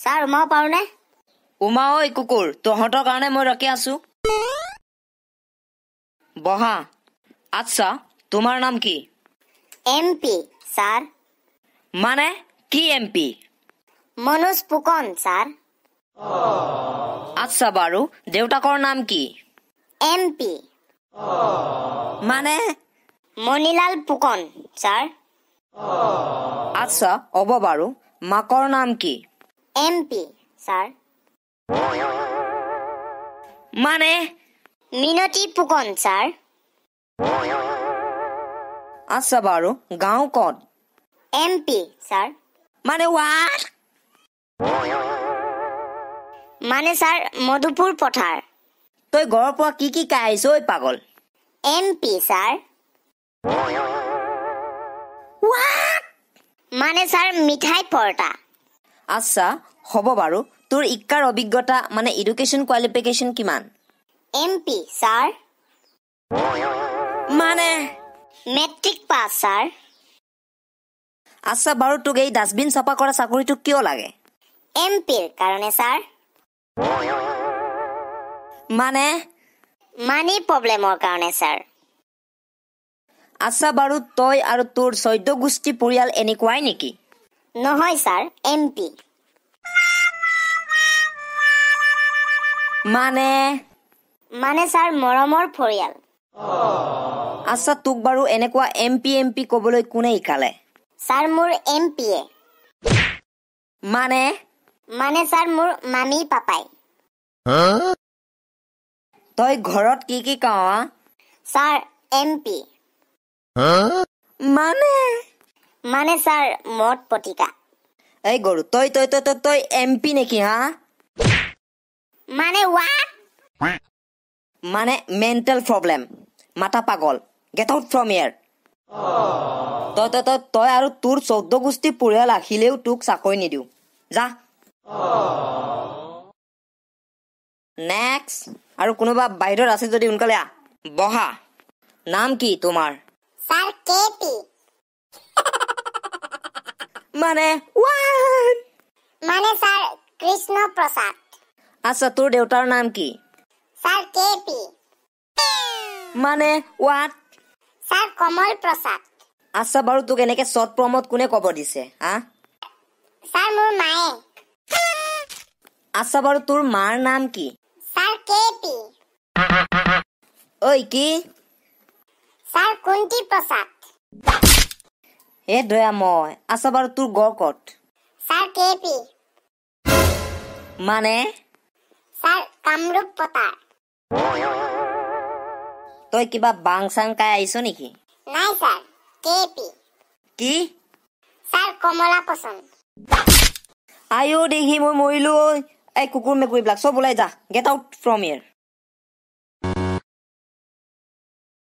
sir উমাও পাৰোনে উমা ঐ কুকুৰ তহঁতৰ কাৰণে মই ৰখি আছো বহা আচ্ছা তোমাৰ নাম কি এম পি ছাৰ মানে কি M P Manoj Phukan sir আচ্ছা বাৰু দেউতাকৰ নাম কি এম পি মানে মণিলাল ফুকন ছাৰ আচ্ছা হ'ব বাৰু মাকৰ নাম কি এম পি ছাৰ মানে মিনতি ফুকন ছাৰ আচ্ছা বাৰু গাঁও কত এম পি ছাৰ মানে মানে ছাৰ মধুপুৰ পথাৰ তই ঘৰৰ পৰা কি কি খাই আহিছ ঐ পাগল এম পি ছাৰ মানে ছাৰ মিঠাই পৰ্তা আচ্ছা হ'ব বাৰু তোৰ ইকাৰ অভিজ্ঞতা মানে এডুকেশ্যন কোৱালিফিকেশ্যন কিমান এম পি ছাৰ মানে মেট্ৰিক পাছ ছাৰ আচ্ছা বাৰু তোক এই ডাষ্টবিন চাফা কৰা চাকৰিটো কিয় লাগে এম পিৰ কাৰণে ছাৰ মানে মানি প্ৰব্লেমৰ কাৰণে ছাৰ আচ্ছা বাৰু তই আৰু তোৰ চৈধ্য গোষ্ঠী পৰিয়াল এনেকুৱাই নেকি নহয় ছাৰ এম পি মানে মানে ছাৰ মৰমৰ পৰিয়াল আচ্ছা তোক বাৰু এনেকুৱা এম পি এম পি কবলৈ কোনে শিকালে ছাৰ মোৰ এম পি এ মানে মানে ছাৰ মোৰ মামী পাপাই তই ঘৰত কি কি কওঁ ছাৰ এম পি হা মানে ছাৰ মদ পতিকা এই গৰু তই তই তই তই এম পি নেকি হা মানে মানে মেণ্টেল প্ৰব্লেম মাতা পাগল গেট আউট ফ্ৰম ইয়াৰ তই তই তই আৰু তোৰ চৌধ্য গোষ্ঠী পৰিয়াল আহিলেও তোক চাকৰি নিদিওঁ যা নেক্সট আৰু কোনোবা বাহিৰত আছে যদি সোনকালে আহ বহা নাম কি তোমাৰ মানে কৃষ্ণ প্ৰসাদ আচ্ছা তোৰ দেউতাৰ নাম কি ছাৰ মানে আচ্ছা বাৰু তোক এনেকে চট প্ৰমত কোনে কব দিছে হা ছাৰ মোৰ আচ্ছা বাৰু তোৰ মাৰ নাম কি ঐ কি প্ৰসাদ এ দয়া মই আছ বাৰু তোৰ গড় কত মানে তই কিবা বাং চাং কাই আহিছ নেকি কি আইঅ দেখি মই মৰিলো এই কুকুৰ মেকুৰীবিলাক চব ওলাই যা গেট আউট ফ্ৰম ইয়েৰ